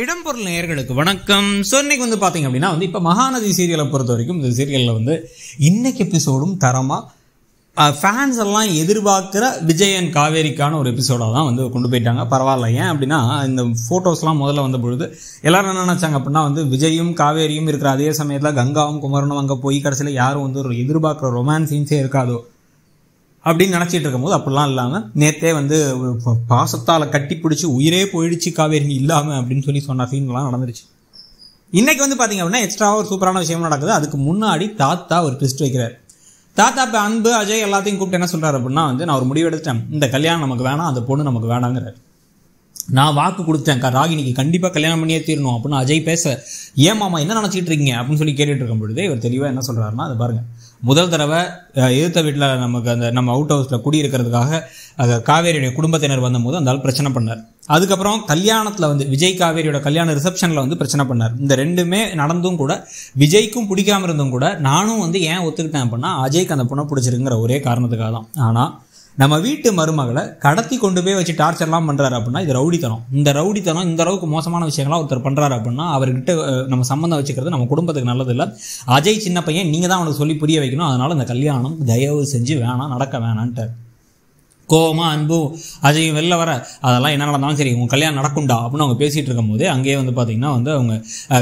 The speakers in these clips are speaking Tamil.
இடம்பொருள் நேயர்களுக்கு வணக்கம் ஸோ இன்றைக்கி வந்து பார்த்தீங்க அப்படின்னா வந்து இப்போ மகாநதி சீரியலை பொறுத்த வரைக்கும் இந்த சீரியலில் வந்து இன்னைக்கு எபிசோடும் தரமாக ஃபேன்ஸ் எல்லாம் எதிர்பார்க்குற விஜய் அண்ட் காவேரிக்கான ஒரு எபிசோடாக தான் வந்து கொண்டு போயிட்டாங்க பரவாயில்ல ஏன் அப்படின்னா இந்த ஃபோட்டோஸ்லாம் முதல்ல வந்த பொழுது எல்லோரும் என்ன நினச்சாங்க அப்படின்னா வந்து விஜயும் காவேரியும் இருக்கிற அதே சமயத்தில் கங்காவும் குமரனும் அங்கே போய் கடைசியில் யாரும் வந்து ஒரு எதிர்பார்க்குற ரொமான்ஸ் சீன்ஸே இருக்காதோ அப்படின்னு நினச்சிட்டு போது அப்படிலாம் இல்லாமல் நேத்தே வந்து பாசத்தால் கட்டி பிடிச்சி உயிரே போயிடுச்சு காவேரி இல்லாமல் அப்படின்னு சொல்லி சொன்ன சீன்லாம் நடந்துருச்சு இன்றைக்கி வந்து பார்த்திங்க அப்படின்னா எக்ஸ்ட்ரா ஒரு சூப்பரான விஷயம் நடக்குது அதுக்கு முன்னாடி தாத்தா ஒரு ட்விஸ்ட் வைக்கிறார் தாத்தா இப்போ அன்பு அஜய் எல்லாத்தையும் கூப்பிட்டு என்ன சொல்கிறார் அப்படின்னா வந்து நான் ஒரு முடிவு எடுத்துட்டேன் இந்த கல்யாணம் நமக்கு வேணாம் அந்த பொண்ணு நமக்கு வேணாங்கிறார் நான் வாக்கு கொடுத்தேன் ராகினிக்கு கண்டிப்பாக கல்யாணம் பண்ணியே தீரணும் அப்படின்னு அஜய் பேச ஏன் மாமா என்ன நினச்சிட்டு இருக்கீங்க அப்படின்னு சொல்லி கேட்டுட்டு இருக்கும் பொழுது இவர் தெளிவாக என்ன சொல்கிறாருன்னா அது பாருங்கள் முதல் தடவை எதிர்த்த வீட்டில் நமக்கு அந்த நம்ம அவுட் ஹவுஸில் குடியிருக்கிறதுக்காக காவேரியுடைய குடும்பத்தினர் வந்தபோது அந்த ஆள் பிரச்சனை பண்ணார் அதுக்கப்புறம் கல்யாணத்தில் வந்து விஜய் காவேரியோட கல்யாண ரிசப்ஷனில் வந்து பிரச்சனை பண்ணார் இந்த ரெண்டுமே நடந்தும் கூட விஜய்க்கும் பிடிக்காம இருந்தும் கூட நானும் வந்து ஏன் ஒத்துக்கிட்டேன் அப்படின்னா அஜய்க்கு அந்த பொண்ணை பிடிச்சிருங்கிற ஒரே காரணத்துக்காக தான் ஆனால் நம்ம வீட்டு மருமகளை கடத்தி கொண்டு போய் வச்சு டார்ச்சர்லாம் பண்ணுறாரு அப்படின்னா இது ரவுடித்தனம் இந்த ரவுடித்தனம் இந்த அளவுக்கு மோசமான விஷயங்கள்லாம் ஒருத்தர் பண்ணுறாரு அப்படின்னா அவர்கிட்ட நம்ம சம்மந்தம் வச்சுக்கிறது நம்ம குடும்பத்துக்கு நல்லதில்லை அஜய் சின்ன பையன் நீங்கள் தான் அவனுக்கு சொல்லி புரிய வைக்கணும் அதனால் இந்த கல்யாணம் தயவு செஞ்சு வேணாம் நடக்க வேணான்ட்டு கோவமாக அன்பும் அதையும் வெளில வர அதெல்லாம் என்ன நடந்தாலும் சரி உங்கள் கல்யாணம் நடக்குண்டா அப்படின்னு அவங்க பேசிகிட்டு இருக்கும்போது அங்கேயே வந்து பார்த்திங்கன்னா வந்து அவங்க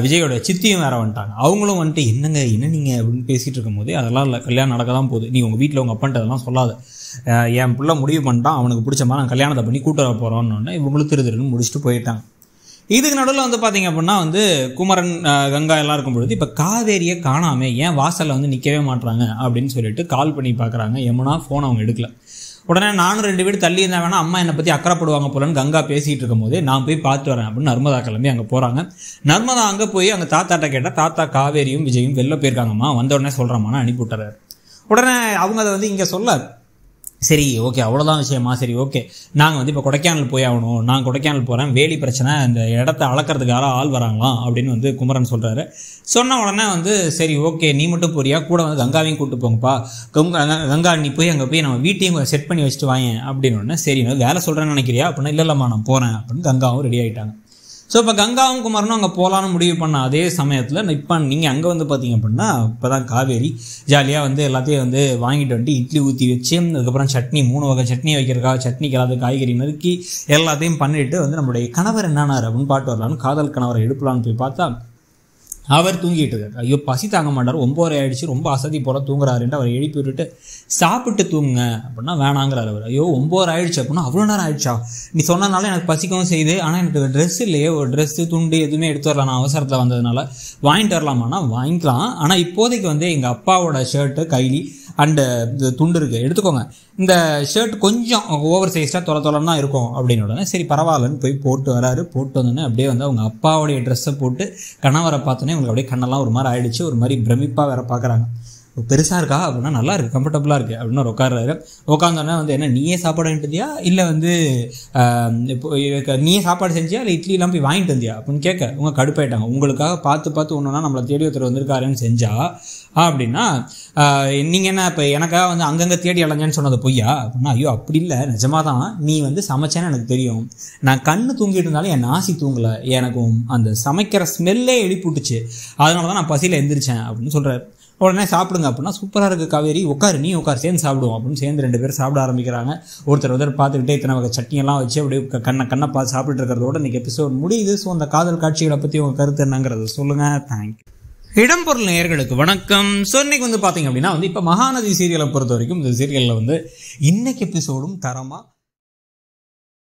விஜயோட சித்தியும் வேற வந்துட்டாங்க அவங்களும் வந்துட்டு என்னங்க என்ன நீங்கள் அப்படின்னு பேசிகிட்டு இருக்கும்போது அதெல்லாம் இல்லை கல்யாணம் நடக்க தான் போகுது நீ உங்கள் வீட்டில் உங்கள் அப்பன்ட்டு அதெல்லாம் சொல்லாது என் பிள்ளை முடிவு பண்ணிட்டான் அவனுக்கு பிடிச்ச மாதிரி நான் கல்யாணத்தை பண்ணி கூட்டு வர போகிறோன்னு இவங்களும் திரு திருன்னு முடிச்சுட்டு போயிட்டாங்க இதுக்கு நடுவில் வந்து பார்த்தீங்க அப்படின்னா வந்து குமரன் கங்கா எல்லாம் இருக்கும் பொழுது இப்போ காவேரியை காணாமல் ஏன் வாசலில் வந்து நிற்கவே மாட்டுறாங்க அப்படின்னு சொல்லிட்டு கால் பண்ணி பார்க்குறாங்க எம்னா ஃபோன் அவங்க எடுக்கல உடனே நானும் ரெண்டு வீடு தள்ளி இருந்தா வேணா அம்மா என்னை பற்றி அக்கறைப்படுவாங்க போலன்னு கங்கா பேசிகிட்டு இருக்கும்போது நான் போய் பார்த்து வரேன் அப்படின்னு நர்மதா கிளம்பி அங்கே போகிறாங்க நர்மதா அங்கே போய் அங்கே தாத்தாட்ட கேட்டால் தாத்தா காவேரியும் விஜயும் வெளில போயிருக்காங்கம்மா வந்த உடனே சொல்கிறம்மா அனுப்பி விட்டுறாரு உடனே அவங்க அதை வந்து இங்கே சொல்ல சரி ஓகே அவ்வளோதான் விஷயமா சரி ஓகே நாங்கள் வந்து இப்போ கொடைக்கானல் போய் ஆகணும் நான் கொடைக்கானல் போகிறேன் வேலி பிரச்சனை இந்த இடத்த அளக்கிறதுக்காக ஆள் வராங்களாம் அப்படின்னு வந்து குமரன் சொல்கிறாரு சொன்ன உடனே வந்து சரி ஓகே நீ மட்டும் போறியா கூட வந்து கங்காவையும் கூப்பிட்டு போங்கப்பா கங்கா கங்கா நீ போய் அங்கே போய் நம்ம வீட்டையும் செட் பண்ணி வச்சுட்டு வாங்க அப்படின்னு உடனே சரி வேலை சொல்கிறேன்னு நினைக்கிறியா அப்படின்னா இல்லை இல்லைம்மா நான் போகிறேன் அப்படின்னு கங்காவும் ரெடி ஆகிட்டாங்க ஸோ இப்போ கங்காவும் குமாரனும் அங்கே போகலான்னு முடிவு பண்ண அதே சமயத்தில் இப்போ நீங்கள் அங்கே வந்து பார்த்தீங்க அப்படின்னா இப்போ தான் காவேரி ஜாலியாக வந்து எல்லாத்தையும் வந்து வாங்கிட்டு வந்துட்டு இட்லி ஊற்றி வச்சு அதுக்கப்புறம் சட்னி மூணு வகை சட்னி வைக்கிறக்காக சட்னிக்கு ஏதாவது காய்கறி நறுக்கி எல்லாத்தையும் பண்ணிட்டு வந்து நம்மளுடைய கணவர் என்னானார் அப்படின்னு பாட்டு வரலான்னு காதல் கணவரை எடுப்பலான்னு போய் பார்த்தா அவர் தூங்கிட்டு இருக்காரு ஐயோ பசி தாங்க மாட்டார் ஒம்போரை ஆயிடுச்சு ரொம்ப அசதி போல தூங்குறாருன்ட்டு அவர் எழுப்பி விட்டுட்டு சாப்பிட்டு தூங்குங்க அப்படின்னா வேணாங்கிறார் அவர் ஐயோ ஒம்போரை ஆயிடுச்சு அப்படின்னா அவ்வளோ நேரம் ஆயிடுச்சா நீ சொன்னதுனால எனக்கு பசிக்கவும் செய்யுது ஆனால் எனக்கு ட்ரெஸ் இல்லையே ஒரு ட்ரெஸ்ஸு துண்டு எதுவுமே எடுத்து வரலாம் நான் அவசரத்தில் வந்ததுனால வாங்கிட்டு வரலாமானா வாங்கிக்கலாம் ஆனால் இப்போதைக்கு வந்து எங்கள் அப்பாவோட ஷர்ட்டு கைலி அண்டு இந்த துண்டு இருக்குது எடுத்துக்கோங்க இந்த ஷர்ட் கொஞ்சம் ஓவர் சைஸ்டாக தொலை தொலைன்னா இருக்கும் அப்படின்னு உடனே சரி பரவாயில்லன்னு போய் போட்டு வராரு போட்டு வந்தோடனே அப்படியே வந்து அவங்க அப்பாவுடைய ட்ரெஸ்ஸை போட்டு கணவரை பார்த்தோன்னே அவங்களுக்கு அப்படியே கண்ணெல்லாம் ஒரு மாதிரி ஆயிடுச்சு ஒரு மாதிரி பிரமிப்பாக வேற பார்க்குறாங்க பெருசாக இருக்கா அப்படின்னா நல்லா இருக்குது கம்ஃபர்டபுளாக இருக்குது அப்படின்னு உட்காடுறாரு உட்காந்தோன்னா வந்து என்ன நீயே சாப்பாடு வாங்கிட்டு வந்தியா இல்லை வந்து இப்போ நீயே சாப்பாடு செஞ்சியா இல்லை இட்லிலாம் போய் வாங்கிட்டு வந்தியா அப்படின்னு கேட்க உங்கள் கடுப்பாயிட்டாங்க உங்களுக்காக பார்த்து பார்த்து ஒன்றுனா நம்மளை தேடி ஒருத்தர் வந்திருக்காருன்னு செஞ்சா அப்படின்னா நீங்கள் என்ன இப்போ எனக்காக வந்து அங்கங்கே தேடி அலைஞ்சேன்னு சொன்னது பொய்யா அப்படின்னா ஐயோ அப்படி இல்லை நிஜமாக தான் நீ வந்து சமைச்சேன்னு எனக்கு தெரியும் நான் கண்ணு தூங்கிட்டு இருந்தாலும் என் ஆசி தூங்கலை எனக்கும் அந்த சமைக்கிற ஸ்மெல்லே எழுப்பிட்டுச்சு அதனால தான் நான் பசியில் எந்திரிச்சேன் அப்படின்னு சொல்கிறேன் உடனே சாப்பிடுங்க அப்படின்னா சூப்பராக இருக்குது காவேரி உட்காரு நீ உட்கார் சேர்ந்து சாப்பிடுவோம் அப்படின்னு சேர்ந்து ரெண்டு பேரும் சாப்பிட ஆரம்பிக்கிறாங்க ஒருத்தர் ஒருத்தர் பார்த்துக்கிட்டே இத்தனை வகை சட்னியெல்லாம் வச்சு அப்படியே கண்ணை கண்ணை பார்த்து சாப்பிட்டுட்டு இருக்கிறதோட இன்றைக்கி எபிசோட் முடியுது ஸோ அந்த காதல் காட்சிகளை பற்றி உங்கள் கருத்து என்னங்கிறத சொல்லுங்கள் தேங்க்யூ இடம்பொருள் நேயர்களுக்கு வணக்கம் ஸோ இன்னைக்கு வந்து பார்த்தீங்க அப்படின்னா வந்து இப்போ மகாநதி சீரியலை பொறுத்த வரைக்கும் இந்த சீரியலில் வந்து இன்னைக்கு எபிசோடும் தரமாக